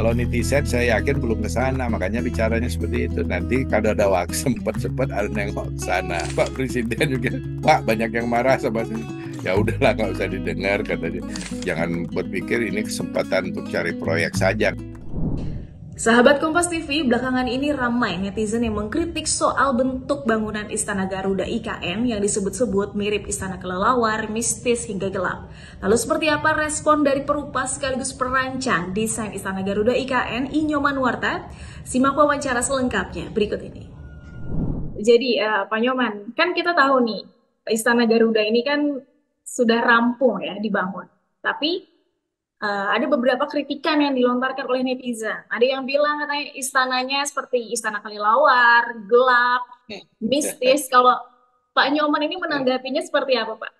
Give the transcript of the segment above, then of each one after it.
Kalau netizen saya yakin belum ke sana, makanya bicaranya seperti itu. Nanti kalau ada waktu sempat-sempat ada nengok ke sana. Pak Presiden juga, Pak banyak yang marah sama sih. Ya udahlah nggak usah didengar kata Jangan berpikir ini kesempatan untuk cari proyek saja. Sahabat Kompas TV, belakangan ini ramai netizen yang mengkritik soal bentuk bangunan Istana Garuda IKN yang disebut-sebut mirip istana kelelawar, mistis hingga gelap. Lalu seperti apa respon dari perupa sekaligus perancang desain Istana Garuda IKN Inyoman Warta? Simak wawancara selengkapnya berikut ini. Jadi uh, Pak Nyoman, kan kita tahu nih Istana Garuda ini kan sudah rampung ya dibangun. Tapi Uh, ada beberapa kritikan yang dilontarkan oleh netizen. Ada yang bilang katanya istananya seperti istana lawar, gelap, hmm. mistis. Kalau Pak Nyoman ini menanggapinya seperti apa, Pak?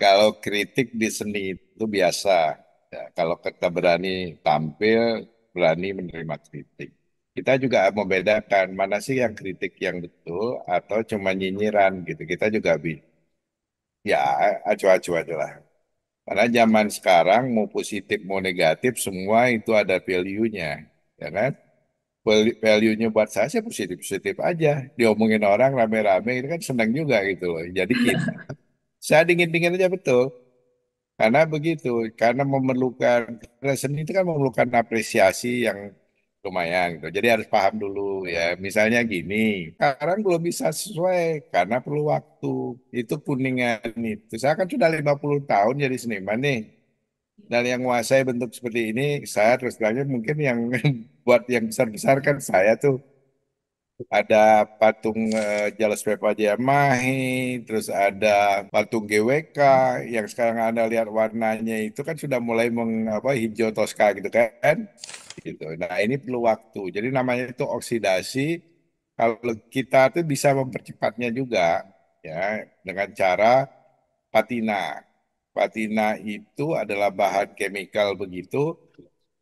Kalau kritik di seni itu biasa. Ya, kalau kita berani tampil, berani menerima kritik. Kita juga membedakan mana sih yang kritik yang betul atau cuma nyinyiran gitu. Kita juga ya acu-acu aja lah. Karena zaman sekarang mau positif mau negatif semua itu ada value-nya, ya kan? Value-nya buat saya sih positif-positif aja. Diomongin orang rame-rame itu kan seneng juga gitu loh. Jadi kita, saya dingin-dingin aja betul. Karena begitu, karena memerlukan, karena seni itu kan memerlukan apresiasi yang Lumayan gitu. Jadi harus paham dulu ya. Misalnya gini, sekarang belum bisa sesuai karena perlu waktu. Itu kuningan itu. Saya kan sudah 50 tahun jadi seniman nih. Dan yang menguasai bentuk seperti ini, saya terus terangnya mungkin yang buat yang besar-besar kan saya tuh ada patung uh, eh, Jalas Mahi, terus ada patung GWK yang sekarang Anda lihat warnanya itu kan sudah mulai meng, hijau toska gitu kan. Gitu. Nah, ini perlu waktu. Jadi namanya itu oksidasi. Kalau kita tuh bisa mempercepatnya juga ya dengan cara patina. Patina itu adalah bahan chemical begitu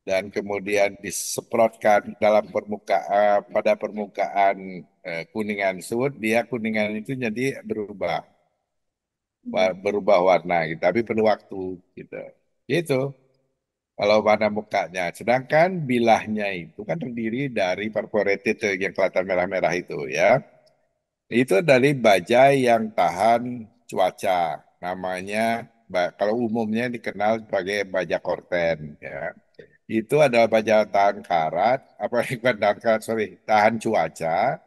dan kemudian disemprotkan dalam permukaan pada permukaan eh, kuningan sud dia kuningan itu jadi berubah hmm. berubah warna gitu tapi perlu waktu gitu Itu kalau warna mukanya sedangkan bilahnya itu kan terdiri dari perforated yang kelihatan merah-merah itu ya itu dari baja yang tahan cuaca namanya kalau umumnya dikenal sebagai baja korten ya itu adalah baja tahan karat, apa bukan tahan karat, sorry, tahan cuaca,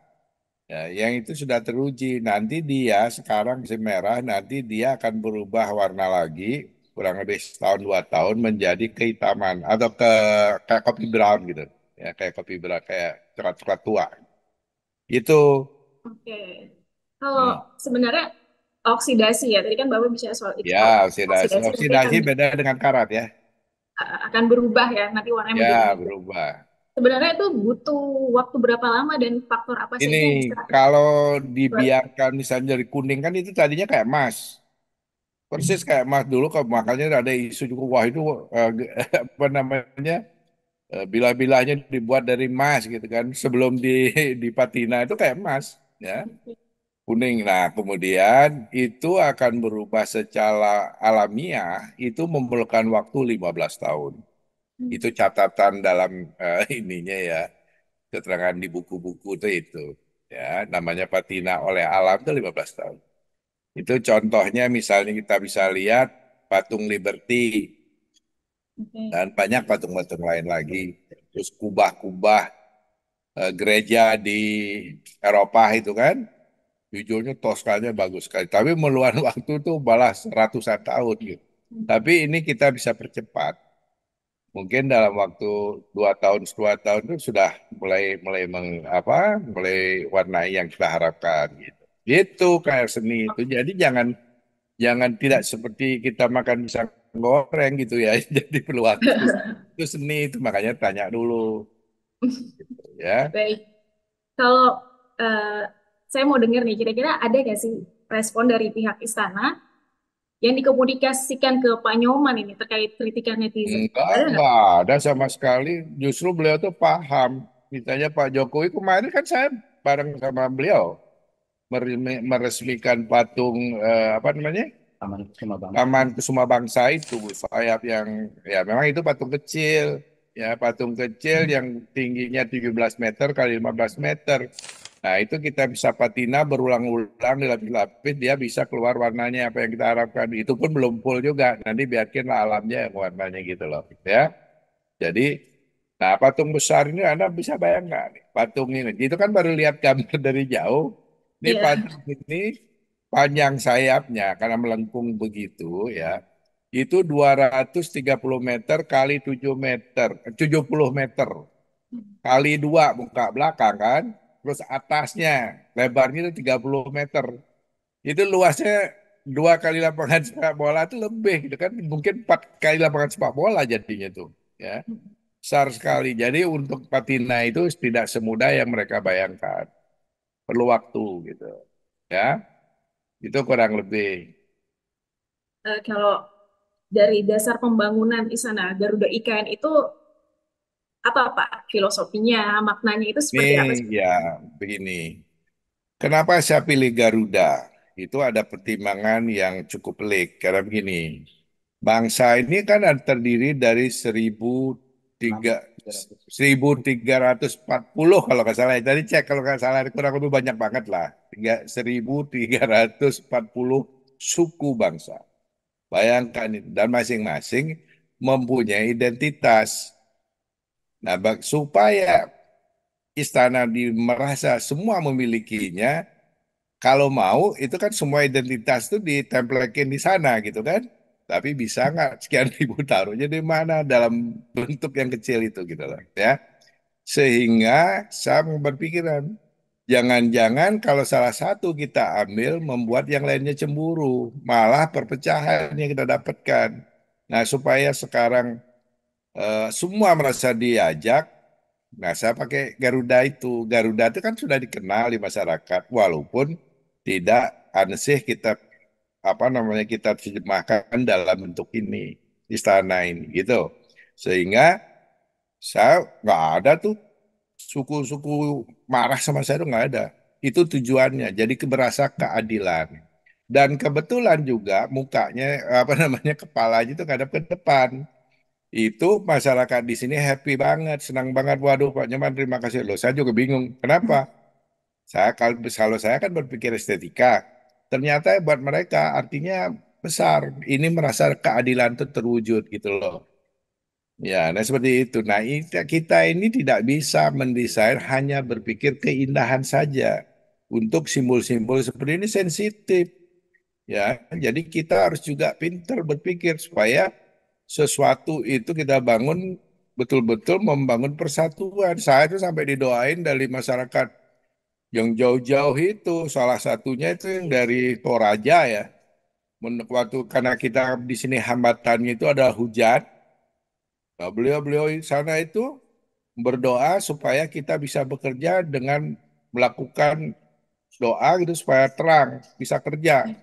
ya, yang itu sudah teruji. Nanti dia sekarang si merah, nanti dia akan berubah warna lagi, kurang lebih setahun dua tahun menjadi kehitaman atau ke kayak kopi brown gitu, ya kayak kopi brown, kayak coklat-coklat tua. Itu. Oke. Okay. Kalau hmm. sebenarnya oksidasi ya, tadi kan Bapak bicara soal itu. Ya, oksidasi. Oksidasi, oksidasi kan... beda dengan karat ya akan berubah ya nanti warnanya ya berubah. sebenarnya itu butuh waktu berapa lama dan faktor apa sih ini kalau dibiarkan misalnya dari kuning kan itu tadinya kayak emas persis kayak emas dulu kok makanya ada isu juga wah itu eh, apa namanya eh, bila-bilanya dibuat dari emas gitu kan sebelum di di patina itu kayak emas ya kuning. Nah, kemudian itu akan berubah secara alamiah itu memerlukan waktu 15 tahun. Hmm. Itu catatan dalam uh, ininya ya. Keterangan di buku-buku itu itu ya, namanya patina oleh alam itu 15 tahun. Itu contohnya misalnya kita bisa lihat patung Liberty dan banyak patung-patung lain lagi. Terus kubah-kubah eh, gereja di Eropa itu kan, Jujurnya Toskanya bagus sekali. Tapi meluan waktu itu balas ratusan tahun gitu. Tapi ini kita bisa percepat. Mungkin dalam waktu dua tahun, dua tahun itu sudah mulai mulai meng, apa, mulai warnai yang kita harapkan gitu. Itu kayak seni itu. Jadi jangan jangan tidak seperti kita makan pisang goreng gitu ya. Jadi perlu waktu itu seni itu makanya tanya dulu. Gitu, ya. Baik. Kalau uh saya mau dengar nih, kira-kira ada nggak sih respon dari pihak istana yang dikomunikasikan ke Pak Nyoman ini terkait kritikan netizen? Enggak, ada, enggak ada sama sekali. Justru beliau tuh paham. Ditanya Pak Jokowi kemarin kan saya bareng sama beliau meresmikan patung eh, apa namanya? Taman Kesuma Bangsa. Taman Kesuma Bangsa itu sayap yang ya memang itu patung kecil ya patung kecil hmm. yang tingginya 17 meter kali 15 meter Nah itu kita bisa patina berulang-ulang dilapis-lapis dia bisa keluar warnanya apa yang kita harapkan. Itu pun belum full juga. Nanti biarkanlah alamnya yang warnanya gitu loh. Ya. Jadi Nah patung besar ini Anda bisa bayangkan patung ini. Itu kan baru lihat gambar dari jauh. Ini yeah. patung ini panjang sayapnya karena melengkung begitu ya. Itu 230 meter kali 7 meter, 70 eh, meter. Hmm. Kali dua muka belakang kan terus atasnya lebarnya itu 30 meter. Itu luasnya dua kali lapangan sepak bola itu lebih gitu kan mungkin empat kali lapangan sepak bola jadinya itu ya besar sekali jadi untuk patina itu tidak semudah yang mereka bayangkan perlu waktu gitu ya itu kurang lebih uh, kalau dari dasar pembangunan Isana Garuda IKN itu apa Pak filosofinya, maknanya itu seperti apa? ya, begini. Kenapa saya pilih Garuda? Itu ada pertimbangan yang cukup pelik. Karena begini, bangsa ini kan terdiri dari seribu tiga 1340 kalau nggak salah. Tadi cek kalau nggak salah kurang lebih banyak banget lah. 1340 suku bangsa. Bayangkan dan masing-masing mempunyai identitas. Nah, supaya istana di merasa semua memilikinya, kalau mau itu kan semua identitas itu ditemplekin di sana gitu kan. Tapi bisa nggak sekian ribu taruhnya di mana dalam bentuk yang kecil itu gitu loh ya. Sehingga saya berpikiran, jangan-jangan kalau salah satu kita ambil membuat yang lainnya cemburu, malah perpecahan yang kita dapatkan. Nah supaya sekarang uh, semua merasa diajak. Nah, saya pakai Garuda itu. Garuda itu kan sudah dikenal di masyarakat, walaupun tidak ansih kita apa namanya kita terjemahkan dalam bentuk ini istana ini gitu. Sehingga saya nggak ada tuh suku-suku marah sama saya itu nggak ada. Itu tujuannya. Jadi keberasa keadilan. Dan kebetulan juga mukanya apa namanya kepala itu kadang ke depan itu masyarakat di sini happy banget, senang banget. Waduh Pak Nyoman terima kasih loh. Saya juga bingung. Kenapa? Saya kalau, kalau saya kan berpikir estetika. Ternyata buat mereka artinya besar. Ini merasa keadilan itu terwujud gitu loh. Ya, nah seperti itu. Nah, kita ini tidak bisa mendesain hanya berpikir keindahan saja. Untuk simbol-simbol seperti ini sensitif. Ya, jadi kita harus juga pintar berpikir supaya sesuatu itu kita bangun betul-betul membangun persatuan. Saya itu sampai didoain dari masyarakat yang jauh-jauh itu salah satunya itu yang dari Toraja ya. Waktu karena kita di sini hambatannya itu ada hujan. Nah, beliau-beliau di sana itu berdoa supaya kita bisa bekerja dengan melakukan doa gitu supaya terang bisa kerja hmm.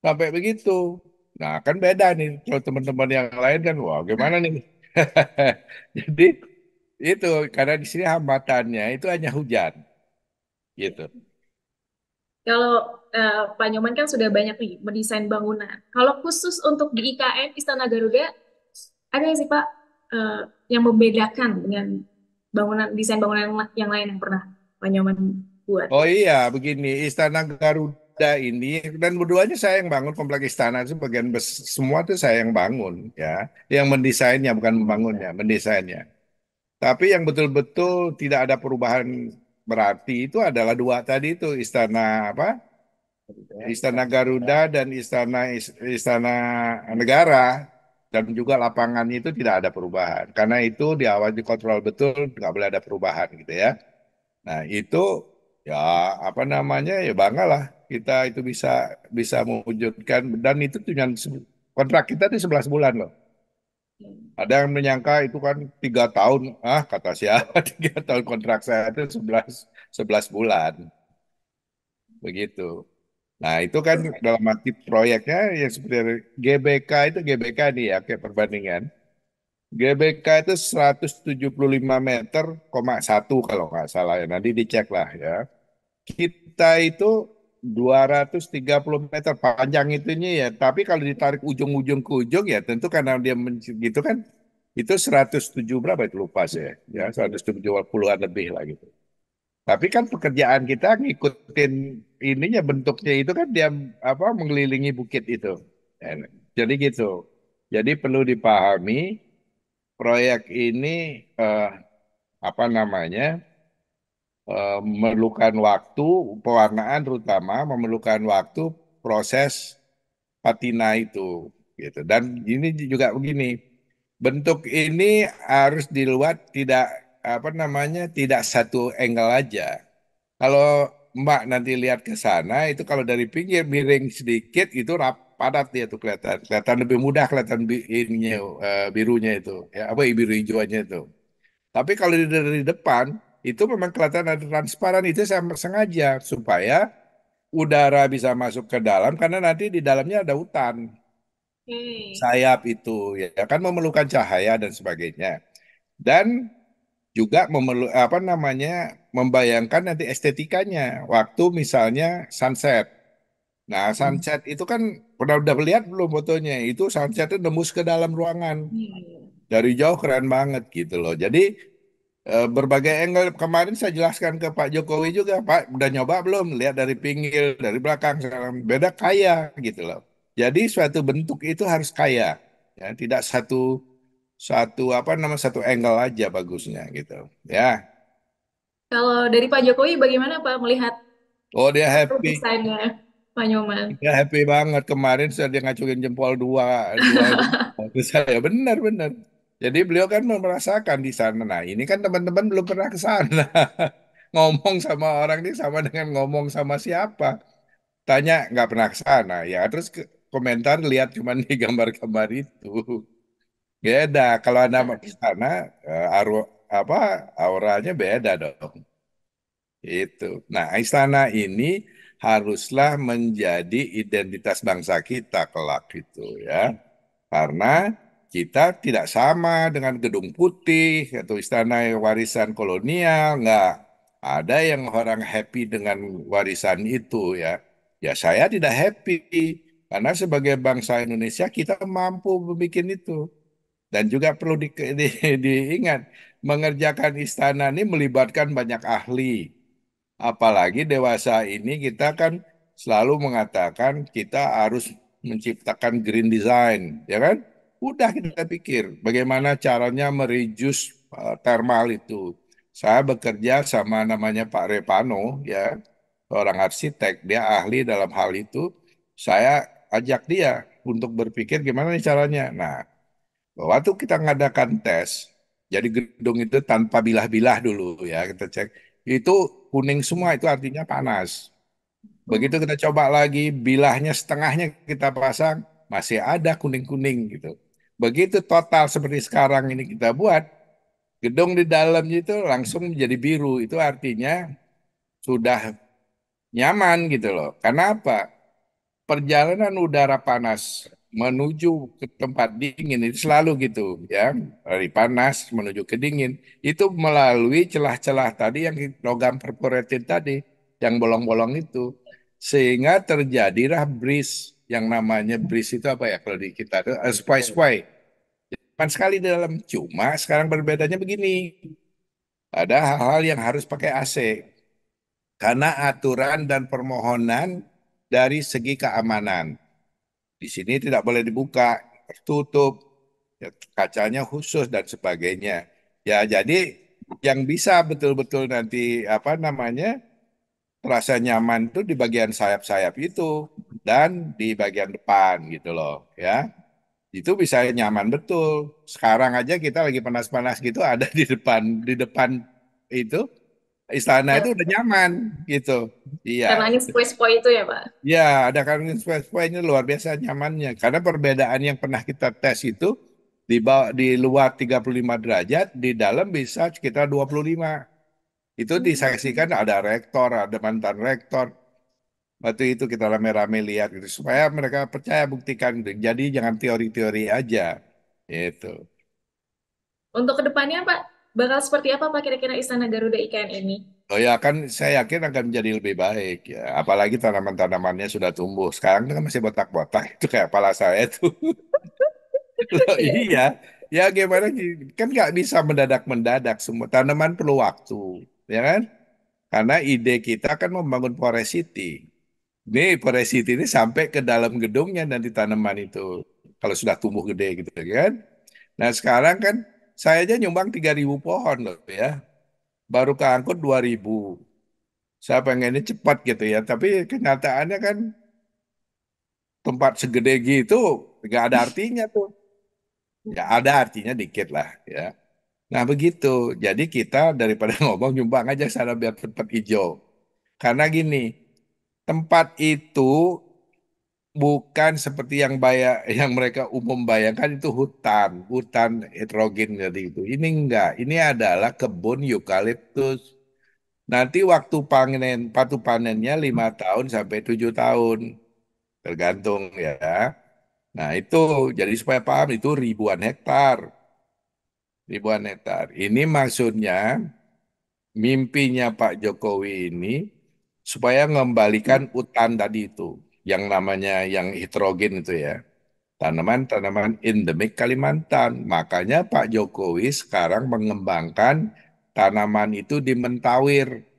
sampai begitu Nah kan beda nih kalau teman-teman yang lain kan, wah gimana nih? Jadi itu karena di sini hambatannya itu hanya hujan, gitu. Kalau uh, Pak Nyoman kan sudah banyak nih mendesain bangunan. Kalau khusus untuk di IKN Istana Garuda, ada sih Pak uh, yang membedakan dengan bangunan desain bangunan yang lain yang pernah Pak Nyoman buat? Oh iya, begini Istana Garuda ada ini dan berduanya saya yang bangun kompleks istana itu bagian bes, semua itu saya yang bangun ya yang mendesainnya bukan membangunnya mendesainnya tapi yang betul-betul tidak ada perubahan berarti itu adalah dua tadi itu istana apa istana Garuda dan istana istana negara dan juga lapangan itu tidak ada perubahan karena itu diawasi dikontrol betul nggak boleh ada perubahan gitu ya nah itu ya apa namanya ya bangga lah kita itu bisa bisa mewujudkan dan itu dengan kontrak kita itu 11 bulan loh. Ada yang menyangka itu kan tiga tahun, ah kata siapa tiga tahun kontrak saya itu 11 11 bulan, begitu. Nah itu kan dalam arti proyeknya yang seperti GBK itu GBK nih ya kayak perbandingan. GBK itu 175 meter, satu kalau nggak salah ya. Nanti dicek lah ya. Kita itu 230 meter panjang itunya ya. Tapi kalau ditarik ujung-ujung ke ujung ya tentu karena dia gitu kan itu 107 berapa itu lupa saya. Ya 170-an lebih lah gitu. Tapi kan pekerjaan kita ngikutin ininya bentuknya itu kan dia apa mengelilingi bukit itu. Eh, jadi gitu. Jadi perlu dipahami proyek ini eh, apa namanya? Eh, memerlukan waktu pewarnaan terutama memerlukan waktu proses patina itu gitu dan ini juga begini bentuk ini harus diluat tidak apa namanya tidak satu angle aja kalau Mbak nanti lihat ke sana itu kalau dari pinggir miring sedikit itu rap, padat dia tuh kelihatan kelihatan lebih mudah kelihatan ininya uh, birunya itu ya apa biru hijauannya itu tapi kalau dari depan itu memang kelihatan ada transparan itu saya sengaja supaya udara bisa masuk ke dalam karena nanti di dalamnya ada hutan hmm. sayap itu ya kan memerlukan cahaya dan sebagainya dan juga memerlu apa namanya membayangkan nanti estetikanya waktu misalnya sunset Nah, hmm. sunset itu kan pernah udah melihat belum fotonya? Itu sunsetnya nembus ke dalam ruangan. Hmm. Dari jauh keren banget gitu loh. Jadi Eh, berbagai angle kemarin saya jelaskan ke Pak Jokowi juga Pak udah nyoba belum lihat dari pinggir dari belakang sekarang beda kaya gitu loh jadi suatu bentuk itu harus kaya ya tidak satu satu apa nama satu angle aja bagusnya gitu ya kalau dari Pak Jokowi bagaimana Pak melihat oh dia happy desainnya Pak Nyoman dia happy banget kemarin saya dia ngacungin jempol dua dua saya benar benar jadi beliau kan merasakan di sana. Nah, ini kan teman-teman belum pernah ke sana. ngomong sama orang ini sama dengan ngomong sama siapa. Tanya nggak pernah ke sana. Ya, terus ke, komentar lihat cuman di gambar-gambar itu. Beda. Kalau Anda ke iya. sana, eh, aru, apa auranya beda dong. Itu. Nah, istana ini haruslah menjadi identitas bangsa kita kelak itu ya. Karena kita tidak sama dengan gedung putih atau istana warisan kolonial, nggak. Ada yang orang happy dengan warisan itu ya. Ya saya tidak happy karena sebagai bangsa Indonesia kita mampu membuat itu. Dan juga perlu di, di, diingat mengerjakan istana ini melibatkan banyak ahli. Apalagi dewasa ini kita kan selalu mengatakan kita harus menciptakan green design, ya kan? Udah kita pikir bagaimana caranya mereduce uh, thermal itu. Saya bekerja sama namanya Pak Repano ya, seorang arsitek, dia ahli dalam hal itu. Saya ajak dia untuk berpikir gimana nih caranya. Nah, waktu kita ngadakan tes, jadi gedung itu tanpa bilah-bilah dulu ya kita cek. Itu kuning semua itu artinya panas. Begitu kita coba lagi bilahnya setengahnya kita pasang masih ada kuning-kuning gitu. Begitu total seperti sekarang ini kita buat, gedung di dalamnya itu langsung menjadi biru. Itu artinya sudah nyaman gitu loh. Karena apa? Perjalanan udara panas menuju ke tempat dingin itu selalu gitu ya dari panas menuju ke dingin itu melalui celah-celah tadi yang logam perforated tadi yang bolong-bolong itu sehingga terjadilah breeze yang namanya bris itu apa ya kalau di kita uh, spy spy depan sekali di dalam cuma sekarang berbedanya begini ada hal-hal yang harus pakai AC karena aturan dan permohonan dari segi keamanan di sini tidak boleh dibuka tertutup ya, kacanya khusus dan sebagainya ya jadi yang bisa betul-betul nanti apa namanya terasa nyaman itu di bagian sayap-sayap itu dan di bagian depan gitu loh ya itu bisa nyaman betul sekarang aja kita lagi panas-panas gitu ada di depan di depan itu istana itu udah nyaman gitu iya karena angin sepoi-sepoi itu ya pak Iya, ada karena sepoi-sepoi ini luar biasa nyamannya karena perbedaan yang pernah kita tes itu di bawah, di luar 35 derajat di dalam bisa sekitar 25 itu hmm. disaksikan ada rektor ada mantan rektor waktu itu kita rame-rame lihat gitu supaya mereka percaya buktikan gitu. Jadi jangan teori-teori aja itu Untuk kedepannya Pak, bakal seperti apa Pak kira-kira Istana Garuda IKN ini? Oh ya kan saya yakin akan menjadi lebih baik ya. Apalagi tanaman-tanamannya sudah tumbuh. Sekarang kan masih botak-botak itu kayak kepala saya itu Loh, iya. iya. Ya gimana kan nggak bisa mendadak-mendadak semua tanaman perlu waktu, ya kan? Karena ide kita kan membangun forest city ini parasit ini sampai ke dalam gedungnya nanti tanaman itu kalau sudah tumbuh gede gitu kan. Nah sekarang kan saya aja nyumbang 3.000 pohon loh ya. Baru keangkut 2.000. Saya pengennya cepat gitu ya. Tapi kenyataannya kan tempat segede gitu gak ada artinya tuh. Ya ada artinya dikit lah ya. Nah begitu. Jadi kita daripada ngomong nyumbang aja sana biar tempat hijau. Karena gini, tempat itu bukan seperti yang bayar yang mereka umum bayangkan itu hutan, hutan heterogen jadi itu. Ini enggak, ini adalah kebun eukaliptus. Nanti waktu panen, patu panennya lima tahun sampai tujuh tahun, tergantung ya. Nah itu jadi supaya paham itu ribuan hektar, ribuan hektar. Ini maksudnya mimpinya Pak Jokowi ini supaya mengembalikan hutan tadi itu yang namanya yang hidrogen itu ya tanaman-tanaman endemik Kalimantan. Makanya Pak Jokowi sekarang mengembangkan tanaman itu di Mentawir.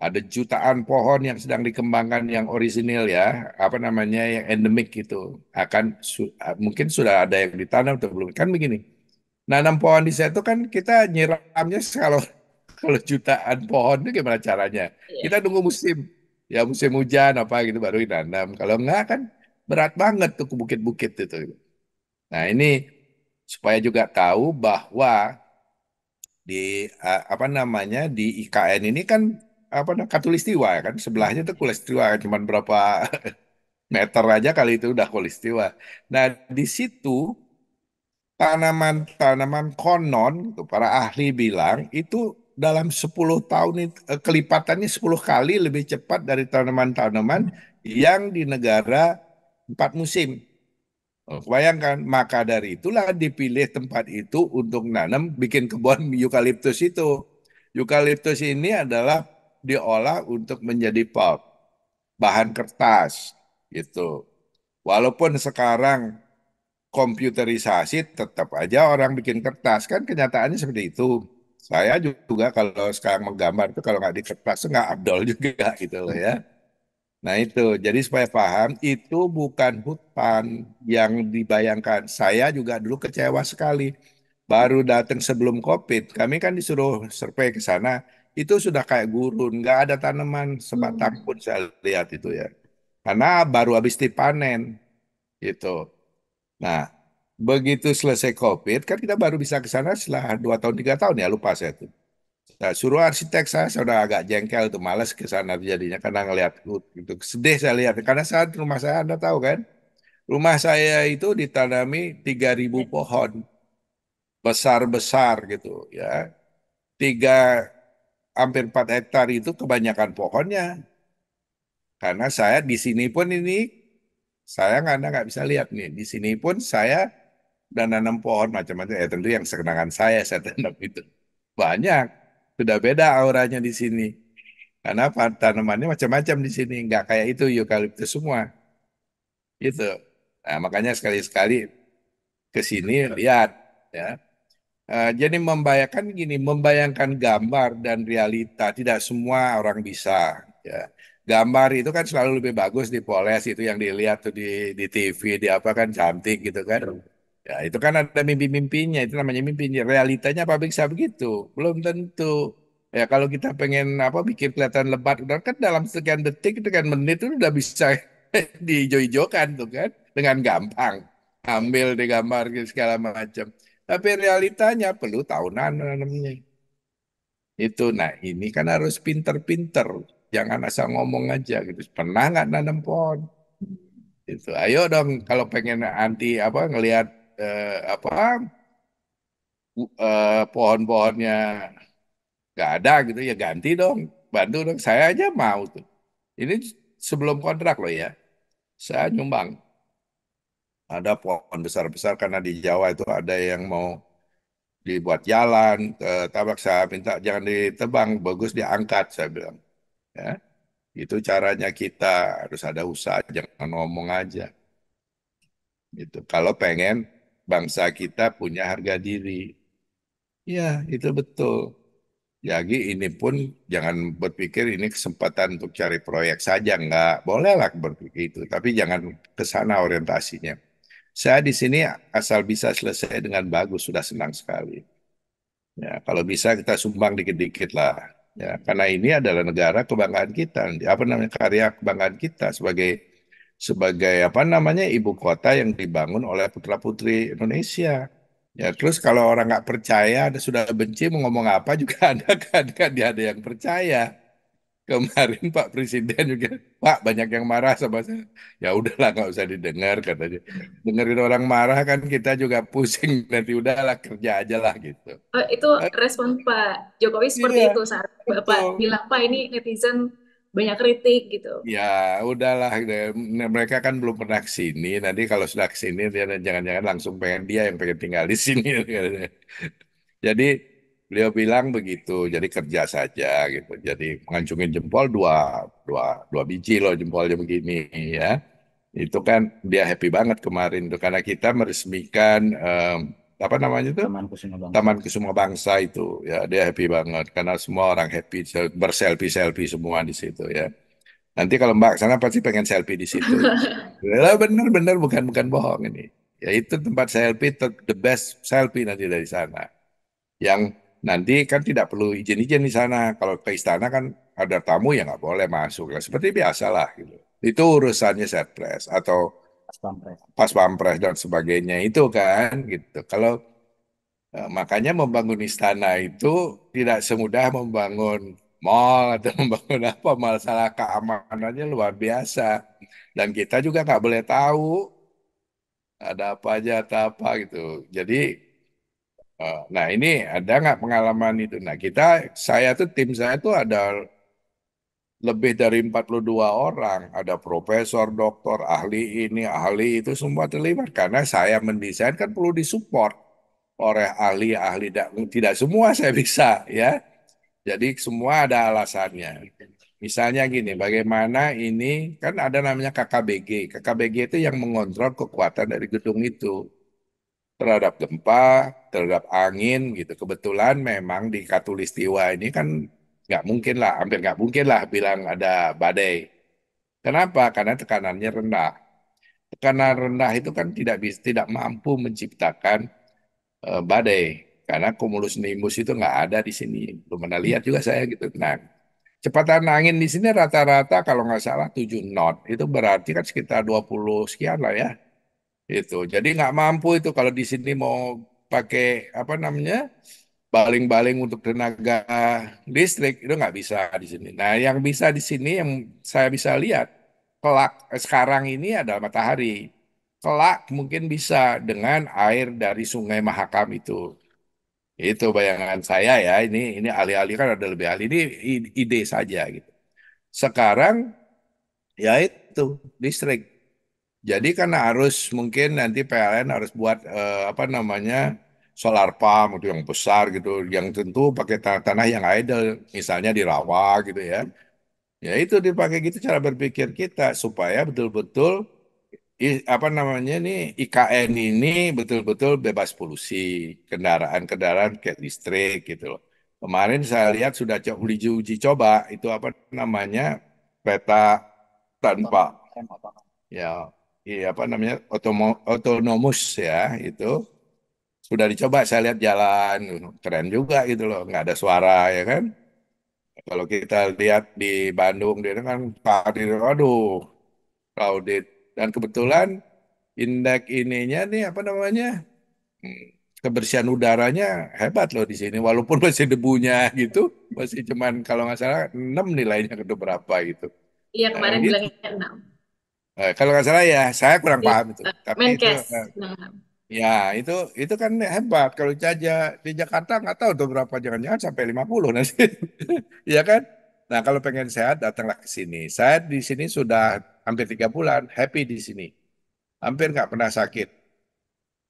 Ada jutaan pohon yang sedang dikembangkan yang orisinil ya, apa namanya yang endemik itu Akan su mungkin sudah ada yang ditanam atau belum. Kan begini. Nanam pohon di situ kan kita nyiramnya kalau kalau jutaan pohon itu gimana caranya? Iya. Kita nunggu musim. Ya musim hujan apa gitu baru ditanam. Kalau enggak kan berat banget tuh ke bukit-bukit itu. Nah ini supaya juga tahu bahwa di apa namanya di IKN ini kan apa namanya katulistiwa ya kan sebelahnya itu kulistiwa cuma berapa meter aja kali itu udah kulistiwa. Nah di situ tanaman-tanaman konon para ahli bilang itu dalam 10 tahun ini eh, kelipatannya 10 kali lebih cepat dari tanaman-tanaman yang di negara empat musim. Oh. Bayangkan, maka dari itulah dipilih tempat itu untuk nanam bikin kebun eukaliptus itu. Eukaliptus ini adalah diolah untuk menjadi pulp, bahan kertas gitu. Walaupun sekarang komputerisasi tetap aja orang bikin kertas kan kenyataannya seperti itu. Saya juga kalau sekarang menggambar itu kalau nggak di kertas nggak abdol juga gitu loh ya. Nah itu, jadi supaya paham itu bukan hutan yang dibayangkan. Saya juga dulu kecewa sekali. Baru datang sebelum COVID, kami kan disuruh survei ke sana, itu sudah kayak gurun, nggak ada tanaman sebatang hmm. pun saya lihat itu ya. Karena baru habis dipanen gitu. Nah, begitu selesai COVID, kan kita baru bisa ke sana setelah dua tahun tiga tahun ya lupa saya tuh. Nah, suruh arsitek saya sudah agak jengkel tuh malas ke sana jadinya karena ngelihat itu sedih saya lihat karena saat rumah saya Anda tahu kan rumah saya itu ditanami 3000 pohon besar-besar gitu ya. Tiga hampir 4 hektar itu kebanyakan pohonnya. Karena saya di sini pun ini saya nggak nggak bisa lihat nih di sini pun saya dan nanam pohon macam-macam. Ya tentu yang sekenangan saya, saya tanam hmm. itu. Banyak. Sudah beda auranya di sini. Karena apa? Tanamannya macam-macam di sini. Nggak kayak itu eukaliptus semua. Gitu. Nah, makanya sekali-sekali ke sini lihat. ya uh, Jadi membayangkan gini, membayangkan gambar dan realita. Tidak semua orang bisa. Ya gambar itu kan selalu lebih bagus dipoles itu yang dilihat tuh di di TV di apa kan cantik gitu kan Ya, itu kan ada mimpi-mimpinya, itu namanya mimpi. Realitanya apa bisa begitu? Belum tentu. Ya kalau kita pengen apa bikin kelihatan lebat, kan dalam sekian detik, sekian menit itu udah bisa diijo kan tuh kan dengan gampang. Ambil digambar gitu, segala macam. Tapi realitanya perlu tahunan namanya. Itu nah ini kan harus pinter-pinter. Jangan asal ngomong aja gitu. Pernah nggak nanam pohon? Itu. Ayo dong kalau pengen anti apa ngelihat eh, apa eh, pohon-pohonnya nggak ada gitu ya ganti dong bantu dong saya aja mau tuh ini sebelum kontrak loh ya saya nyumbang ada pohon besar-besar karena di Jawa itu ada yang mau dibuat jalan ke tabak saya minta jangan ditebang bagus diangkat saya bilang ya itu caranya kita harus ada usaha jangan ngomong aja itu kalau pengen bangsa kita punya harga diri. Ya, itu betul. Jadi ini pun jangan berpikir ini kesempatan untuk cari proyek saja, nggak bolehlah berpikir itu, tapi jangan ke sana orientasinya. Saya di sini asal bisa selesai dengan bagus sudah senang sekali. Ya, kalau bisa kita sumbang dikit-dikit lah. Ya, karena ini adalah negara kebanggaan kita, apa namanya karya kebanggaan kita sebagai sebagai apa namanya ibu kota yang dibangun oleh putra putri Indonesia. Ya terus kalau orang nggak percaya, ada sudah benci mau ngomong apa juga ada kan, kan dia ada yang percaya. Kemarin Pak Presiden juga, Pak banyak yang marah sama saya. Ya udahlah nggak usah didengar katanya. Dengerin orang marah kan kita juga pusing nanti udahlah kerja aja lah gitu. Uh, itu respon Pak Jokowi seperti iya, itu saat Bapak betul. bilang Pak ini netizen banyak kritik gitu. Ya udahlah, mereka kan belum pernah ke sini. Nanti kalau sudah ke jangan-jangan langsung pengen dia yang pengen tinggal di sini. Jadi beliau bilang begitu. Jadi kerja saja gitu. Jadi mengancungin jempol dua, dua, dua biji loh jempolnya begini ya. Itu kan dia happy banget kemarin itu karena kita meresmikan um, apa namanya itu Taman Kusuma Bangsa. Taman Kusuma Bangsa itu ya dia happy banget karena semua orang happy berselfie selfie semua di situ ya nanti kalau mbak sana pasti pengen selfie di situ lah bener bener bukan bukan bohong ini ya itu tempat selfie the best selfie nanti dari sana yang nanti kan tidak perlu izin-izin di sana kalau ke istana kan ada tamu yang nggak boleh masuk lah seperti biasalah gitu itu urusannya set press atau pampres. Pas pampres dan sebagainya itu kan gitu. Kalau eh, makanya membangun istana itu tidak semudah membangun mall atau membangun apa masalah keamanannya luar biasa dan kita juga nggak boleh tahu ada apa aja atau apa gitu jadi eh, nah ini ada nggak pengalaman itu nah kita saya tuh tim saya tuh ada lebih dari 42 orang, ada profesor, dokter, ahli ini, ahli itu semua terlibat karena saya mendesain kan perlu disupport oleh ahli-ahli tidak semua saya bisa ya. Jadi semua ada alasannya. Misalnya gini, bagaimana ini kan ada namanya KKBG. KKBG itu yang mengontrol kekuatan dari gedung itu terhadap gempa, terhadap angin gitu. Kebetulan memang di Katulistiwa ini kan nggak mungkin lah, hampir nggak mungkin lah bilang ada badai. Kenapa? Karena tekanannya rendah. Tekanan rendah itu kan tidak bisa, tidak mampu menciptakan uh, badai karena cumulus nimbus itu nggak ada di sini. Belum pernah lihat juga saya gitu. Nah, kecepatan angin di sini rata-rata kalau nggak salah 7 knot. Itu berarti kan sekitar 20 sekian lah ya. Itu. Jadi nggak mampu itu kalau di sini mau pakai apa namanya? baling-baling untuk tenaga listrik itu nggak bisa di sini. Nah, yang bisa di sini yang saya bisa lihat kelak eh, sekarang ini adalah matahari. Kelak mungkin bisa dengan air dari Sungai Mahakam itu. Itu bayangan saya ya. Ini ini alih-alih kan ada lebih alih Ini ide saja gitu. Sekarang ya itu listrik. Jadi karena harus mungkin nanti PLN harus buat eh, apa namanya? solar pump itu yang besar gitu, yang tentu pakai tanah, tanah yang idle, misalnya di rawa gitu ya. Ya itu dipakai gitu cara berpikir kita supaya betul-betul apa namanya nih IKN ini betul-betul bebas polusi kendaraan-kendaraan kayak listrik gitu loh. Kemarin saya lihat sudah uji uji coba itu apa namanya peta tanpa ya iya apa namanya otomo, otonomus ya itu sudah dicoba saya lihat jalan, keren juga gitu loh, nggak ada suara ya kan. Kalau kita lihat di Bandung dia kan hadir, aduh, crowded. Dan kebetulan indeks ininya nih apa namanya hmm, kebersihan udaranya hebat loh di sini walaupun masih debunya gitu masih cuman kalau nggak salah enam nilainya ke berapa gitu iya nah, kemarin nah, bilangnya 6 eh, kalau nggak salah ya saya kurang ya, paham itu eh, tapi Menkes. itu eh, Ya, itu itu kan hebat. Kalau Jaja di Jakarta nggak tahu tuh berapa, jangan-jangan sampai 50 nanti. Iya kan? Nah, kalau pengen sehat datanglah ke sini. Saya di sini sudah hampir tiga bulan, happy di sini. Hampir nggak pernah sakit.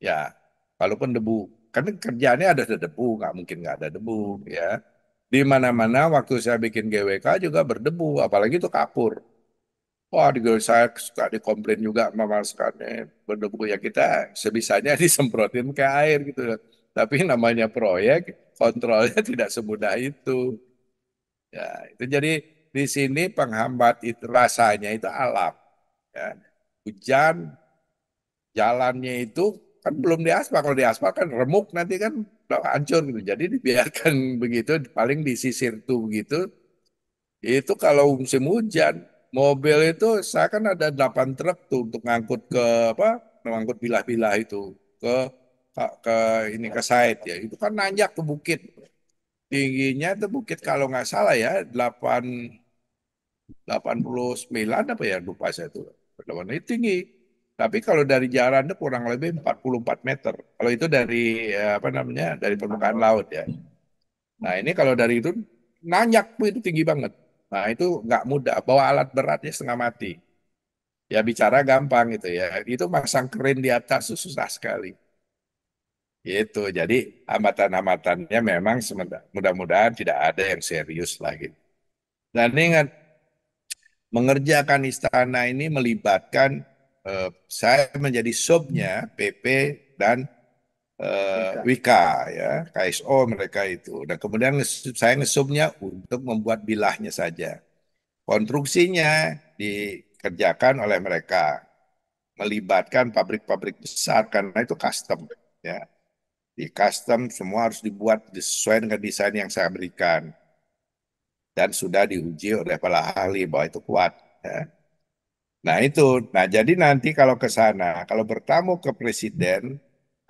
Ya, walaupun debu. Kan kerjaannya ada debu, nggak mungkin nggak ada debu, ya. Di mana-mana waktu saya bikin GWK juga berdebu, apalagi itu kapur. Wah, oh, di saya suka dikomplain juga sama Mas Berdebu ya kita sebisanya disemprotin ke air gitu. Tapi namanya proyek, kontrolnya tidak semudah itu. Ya, itu jadi di sini penghambat itu rasanya itu alam. Ya. Hujan, jalannya itu kan belum diaspal. Kalau diaspal kan remuk nanti kan hancur gitu. Jadi dibiarkan begitu, paling disisir tuh begitu. Itu kalau musim hujan, mobil itu saya kan ada 8 truk tuh untuk ngangkut ke apa ngangkut bilah-bilah itu ke, ke ini ke site ya itu kan nanjak ke bukit tingginya itu bukit kalau nggak salah ya 8 89 apa ya lupa saya itu perlawanan itu tinggi tapi kalau dari jalan itu kurang lebih 44 meter kalau itu dari eh, apa namanya dari permukaan laut ya nah ini kalau dari itu nanjak itu tinggi banget Nah itu nggak mudah, bawa alat beratnya setengah mati. Ya bicara gampang gitu ya, itu masang keren di atas susah sekali. Itu jadi hambatan-hambatannya memang mudah-mudahan tidak ada yang serius lagi. Dan ingat, mengerjakan istana ini melibatkan eh, saya menjadi subnya PP dan uh, Wika ya KSO mereka itu dan kemudian saya ngesumnya untuk membuat bilahnya saja konstruksinya dikerjakan oleh mereka melibatkan pabrik-pabrik besar karena itu custom ya di custom semua harus dibuat sesuai dengan desain yang saya berikan dan sudah diuji oleh para ahli bahwa itu kuat ya. Nah itu, nah jadi nanti kalau ke sana, kalau bertamu ke presiden,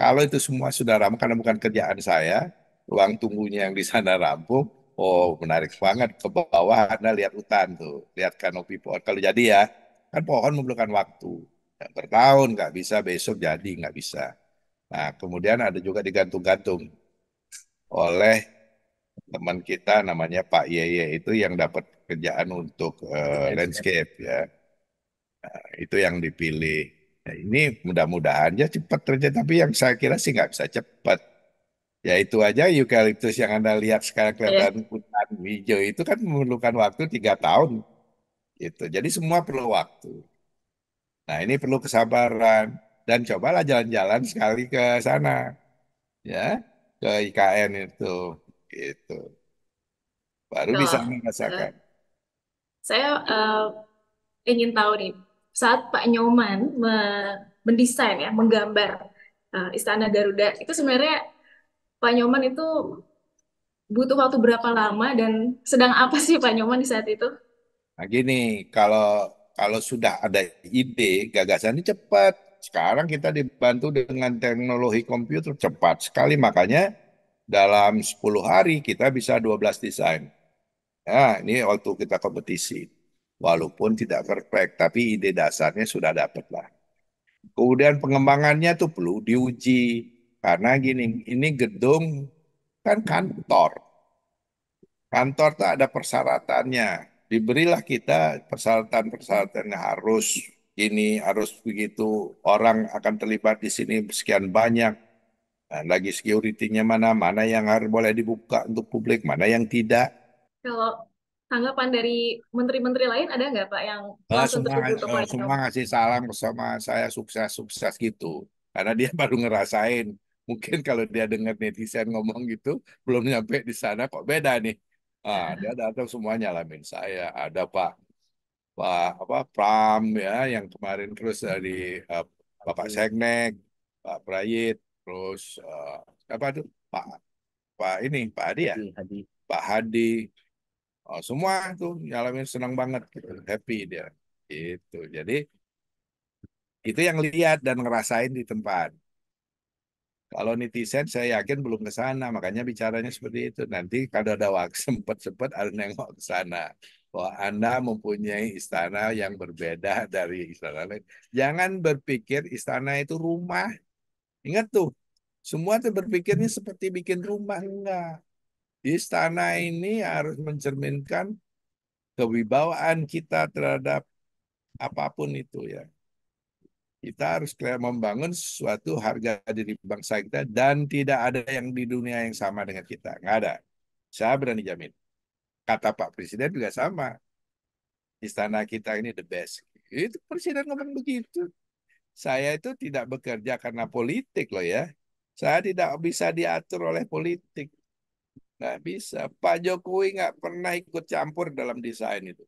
kalau itu semua sudah rampung, karena bukan kerjaan saya, ruang tunggunya yang di sana rampung, oh menarik banget. Ke bawah Anda lihat hutan tuh, lihat kanopi pohon. Kalau jadi ya, kan pohon memerlukan waktu. Ya, bertahun nggak bisa, besok jadi nggak bisa. Nah, kemudian ada juga digantung-gantung oleh teman kita namanya Pak Yeye itu yang dapat kerjaan untuk uh, landscape. ya. Nah, itu yang dipilih. Ya, ini mudah-mudahan ya cepat terjadi, tapi yang saya kira sih nggak bisa cepat. Ya itu aja eukaliptus yang Anda lihat sekarang iya. kelihatan hutan hijau itu kan memerlukan waktu tiga tahun. Gitu. Jadi semua perlu waktu. Nah ini perlu kesabaran. Dan cobalah jalan-jalan sekali ke sana. Ya, ke IKN itu. Gitu. Baru oh. bisa merasakan. Eh, saya uh, ingin tahu nih, saat Pak Nyoman mendesain ya, menggambar uh, Istana Garuda, itu sebenarnya Pak Nyoman itu butuh waktu berapa lama dan sedang apa sih Pak Nyoman di saat itu? Nah, gini, kalau kalau sudah ada ide, gagasan ini cepat. Sekarang kita dibantu dengan teknologi komputer cepat sekali, makanya dalam 10 hari kita bisa 12 desain. Ya ini waktu kita kompetisi walaupun tidak perfect, tapi ide dasarnya sudah dapat lah. Kemudian pengembangannya tuh perlu diuji karena gini, ini gedung kan kantor. Kantor tak ada persyaratannya. Diberilah kita persyaratan-persyaratan yang harus ini harus begitu orang akan terlibat di sini sekian banyak. Nah, lagi security-nya mana, mana yang harus boleh dibuka untuk publik, mana yang tidak. Kalau tanggapan dari menteri-menteri lain ada nggak Pak yang nah, semua, oh, uh, semua ngasih salam sama saya sukses-sukses gitu. Karena dia baru ngerasain. Mungkin kalau dia dengar netizen ngomong gitu, belum nyampe di sana kok beda nih. Ah, dia datang semua nyalamin saya. Ada Pak Pak apa Pram ya yang kemarin terus dari uh, Bapak Seknek, Pak Prayit, terus uh, eh, apa tuh Pak Pak ini Pak Adi ya? Hadi. Pak Hadi oh, semua tuh nyalamin senang banget gitu happy dia itu jadi itu yang lihat dan ngerasain di tempat kalau netizen saya yakin belum ke sana, makanya bicaranya seperti itu. Nanti kalau ada waktu sempat-sempat ada nengok ke sana. Bahwa Anda mempunyai istana yang berbeda dari istana lain. Jangan berpikir istana itu rumah. Ingat tuh, semua tuh berpikirnya seperti bikin rumah. Enggak istana ini harus mencerminkan kewibawaan kita terhadap apapun itu ya. Kita harus membangun suatu harga diri bangsa kita dan tidak ada yang di dunia yang sama dengan kita. Nggak ada. Saya berani jamin. Kata Pak Presiden juga sama. Istana kita ini the best. Itu Presiden ngomong begitu. Saya itu tidak bekerja karena politik loh ya. Saya tidak bisa diatur oleh politik. Nggak bisa. Pak Jokowi nggak pernah ikut campur dalam desain itu.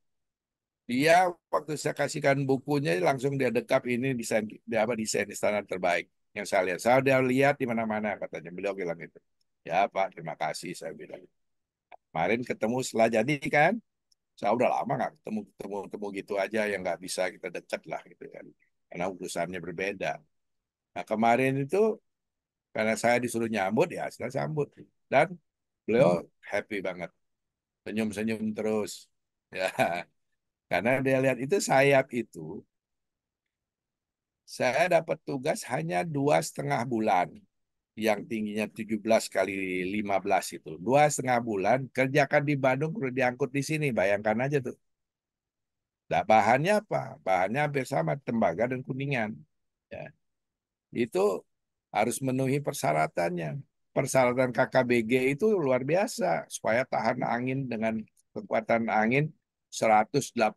Dia waktu saya kasihkan bukunya langsung dia dekap ini desain apa desain istana terbaik yang saya lihat. Saya udah lihat di mana-mana katanya beliau bilang itu. Ya Pak, terima kasih saya bilang. Kemarin ketemu setelah jadi kan, saya udah lama nggak ketemu ketemu ketemu gitu aja yang nggak bisa kita dekat lah gitu kan karena urusannya berbeda nah kemarin itu karena saya disuruh nyambut ya saya sambut dan beliau hmm. happy banget senyum-senyum terus ya karena dia lihat itu sayap itu saya dapat tugas hanya dua setengah bulan yang tingginya 17 kali 15 itu dua setengah bulan kerjakan di Bandung perlu diangkut di sini bayangkan aja tuh nah, bahannya apa bahannya hampir sama tembaga dan kuningan ya itu harus memenuhi persyaratannya persyaratan KKBG itu luar biasa supaya tahan angin dengan kekuatan angin 180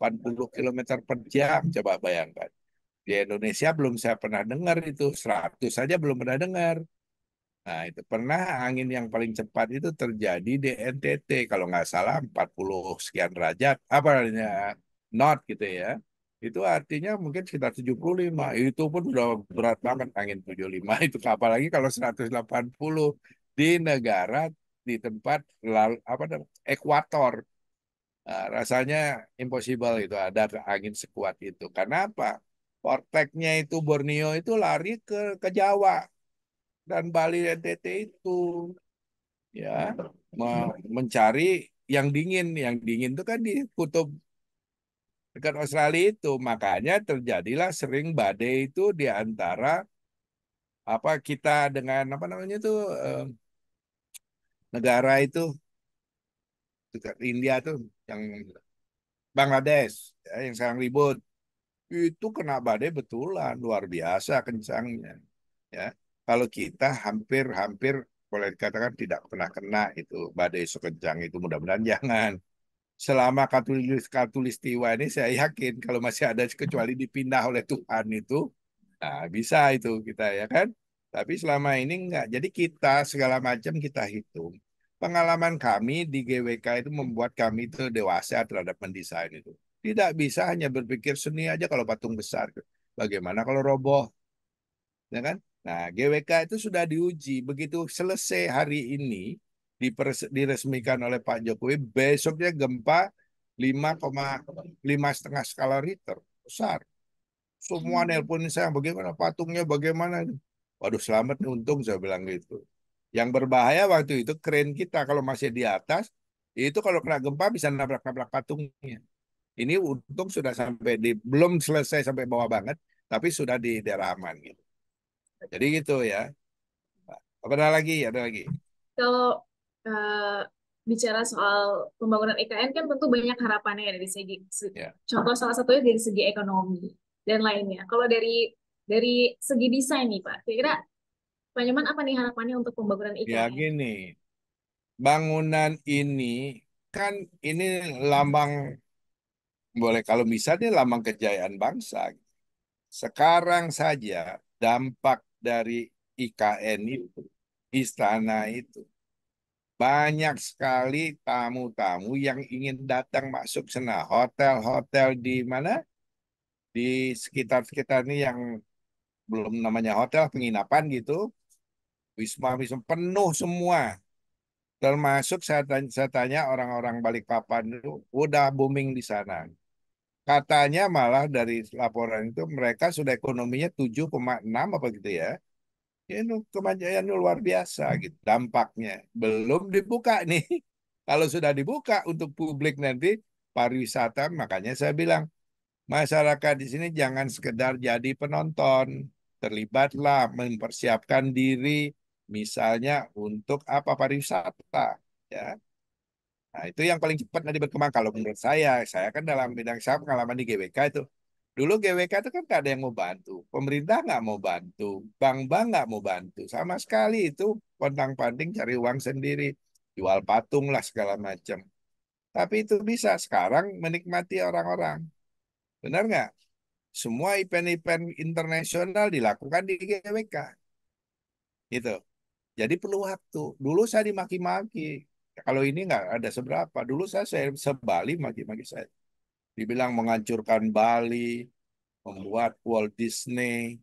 km per jam. Coba bayangkan. Di Indonesia belum saya pernah dengar itu. 100 saja belum pernah dengar. Nah, itu pernah angin yang paling cepat itu terjadi di NTT. Kalau nggak salah 40 sekian derajat. Apa namanya? Not gitu ya itu artinya mungkin sekitar 75. Itu pun sudah berat banget angin 75 itu apalagi kalau 180 di negara di tempat lalu, apa ekuator. uh, rasanya impossible itu ada angin sekuat itu. Karena apa? porteknya itu Borneo itu lari ke ke Jawa dan Bali NTT itu ya mencari yang dingin yang dingin itu kan di kutub dekat Australia itu. Makanya terjadilah sering badai itu di antara apa kita dengan apa namanya itu eh, negara itu dekat India tuh yang Bangladesh ya, yang sekarang ribut itu kena badai betulan luar biasa kencangnya ya kalau kita hampir-hampir boleh dikatakan tidak pernah kena itu badai sekencang itu mudah-mudahan jangan selama katulis katulistiwa ini saya yakin kalau masih ada kecuali dipindah oleh Tuhan itu nah bisa itu kita ya kan tapi selama ini enggak jadi kita segala macam kita hitung pengalaman kami di GWK itu membuat kami itu dewasa terhadap mendesain itu tidak bisa hanya berpikir seni aja kalau patung besar bagaimana kalau roboh ya kan nah GWK itu sudah diuji begitu selesai hari ini diresmikan oleh Pak Jokowi, besoknya gempa 5,5 setengah skala Richter besar. Semua hmm. nelponin saya bagaimana patungnya bagaimana. Waduh selamat untung saya bilang gitu. Yang berbahaya waktu itu keren kita kalau masih di atas itu kalau kena gempa bisa nabrak-nabrak patungnya. Ini untung sudah sampai di belum selesai sampai bawah banget tapi sudah di daerah aman gitu. Jadi gitu ya. Apa ada lagi? Ada lagi. Kalau so uh, bicara soal pembangunan IKN kan tentu banyak harapannya ya dari segi yeah. contoh salah satunya dari segi ekonomi dan lainnya. Kalau dari dari segi desain nih Pak, kira-kira Pak Nyoman apa nih harapannya untuk pembangunan IKN? Ya gini, bangunan ini kan ini lambang boleh kalau bisa dia lambang kejayaan bangsa. Sekarang saja dampak dari IKN itu, istana itu, banyak sekali tamu-tamu yang ingin datang masuk sana. Hotel-hotel di mana? Di sekitar-sekitar ini yang belum namanya hotel, penginapan gitu. Wisma-wisma penuh semua. Termasuk saya tanya, saya orang-orang Balikpapan dulu, udah booming di sana. Katanya malah dari laporan itu mereka sudah ekonominya 7,6 apa gitu ya. Ini ya, kemajuan luar biasa gitu dampaknya. Belum dibuka nih. Kalau sudah dibuka untuk publik nanti pariwisata, makanya saya bilang masyarakat di sini jangan sekedar jadi penonton, terlibatlah mempersiapkan diri misalnya untuk apa pariwisata ya. Nah, itu yang paling cepat nanti berkembang kalau menurut saya. Saya kan dalam bidang saya pengalaman di GBK itu Dulu GWK itu kan nggak ada yang mau bantu, pemerintah nggak mau bantu, bank-bank nggak mau bantu, sama sekali itu pontang-panting cari uang sendiri, jual patung lah segala macam. Tapi itu bisa sekarang menikmati orang-orang, benar nggak? Semua event-event internasional dilakukan di GWK, gitu. Jadi perlu waktu. Dulu saya dimaki-maki, kalau ini nggak ada seberapa. Dulu saya, saya sebali maki-maki saya dibilang menghancurkan Bali, membuat Walt Disney,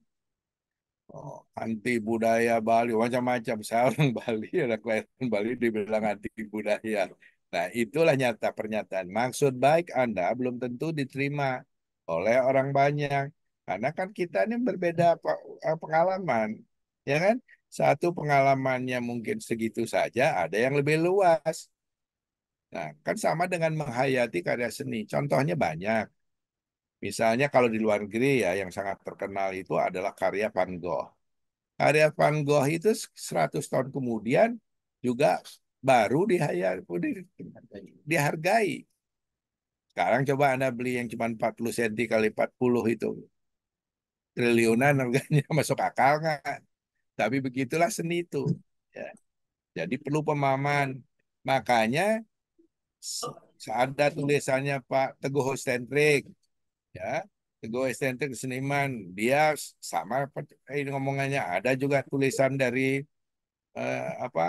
oh, anti budaya Bali, macam-macam. Saya orang Bali, ada kelahiran Bali dibilang anti budaya. Nah, itulah nyata pernyataan. Maksud baik Anda belum tentu diterima oleh orang banyak. Karena kan kita ini berbeda eh, pengalaman, ya kan? Satu pengalamannya mungkin segitu saja, ada yang lebih luas. Nah, kan sama dengan menghayati karya seni. Contohnya banyak. Misalnya kalau di luar negeri ya yang sangat terkenal itu adalah karya Van Gogh. Karya Van Gogh itu 100 tahun kemudian juga baru dihayati, dihargai. Sekarang coba Anda beli yang cuma 40 cm kali 40 itu. Triliunan harganya masuk akal kan? Tapi begitulah seni itu. Ya. Jadi perlu pemahaman. Makanya seada tulisannya Pak Teguh Hostentrik ya Teguh Hostentrik seniman dia sama eh, ini ngomongannya ada juga tulisan dari eh, apa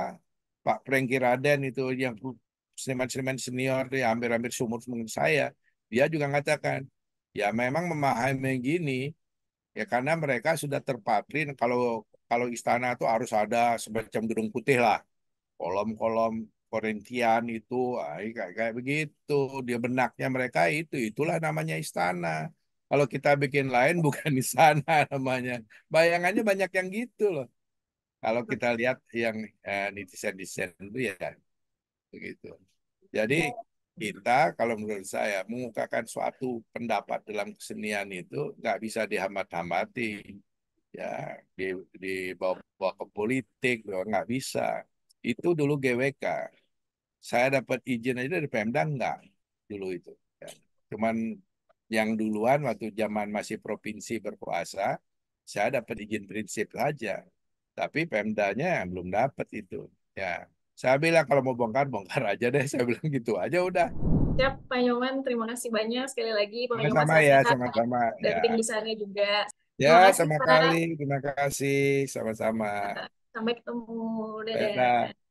Pak Prengki Raden itu yang seniman-seniman senior ya hampir-hampir sumur menurut saya dia juga mengatakan ya memang memahami gini ya karena mereka sudah terpatrin kalau kalau istana itu harus ada semacam gedung putih lah kolom-kolom Korintian itu kayak kayak begitu dia benaknya mereka itu itulah namanya istana kalau kita bikin lain bukan istana namanya bayangannya banyak yang gitu loh kalau kita lihat yang eh, netizen netizen itu ya begitu jadi kita kalau menurut saya mengungkapkan suatu pendapat dalam kesenian itu nggak bisa dihambat hambati ya di dibawa ke politik nggak bisa itu dulu GWK saya dapat izin aja dari Pemda enggak dulu itu. Ya. Cuman yang duluan waktu zaman masih provinsi berkuasa, saya dapat izin prinsip saja. Tapi Pemdanya belum dapat itu. Ya, saya bilang kalau mau bongkar bongkar aja deh. Saya bilang gitu aja udah. Siap, Pak Nyoman. Terima kasih banyak sekali lagi. Pak Nyoman, sama ya, sama-sama. Dan ya. di sana juga. Ya, sama kali. Terima kasih. Sama-sama. Sampai ketemu. Dadah. Dadah.